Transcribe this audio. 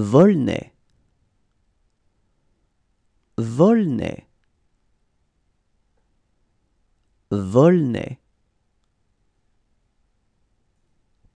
Volney. Volney. Volney.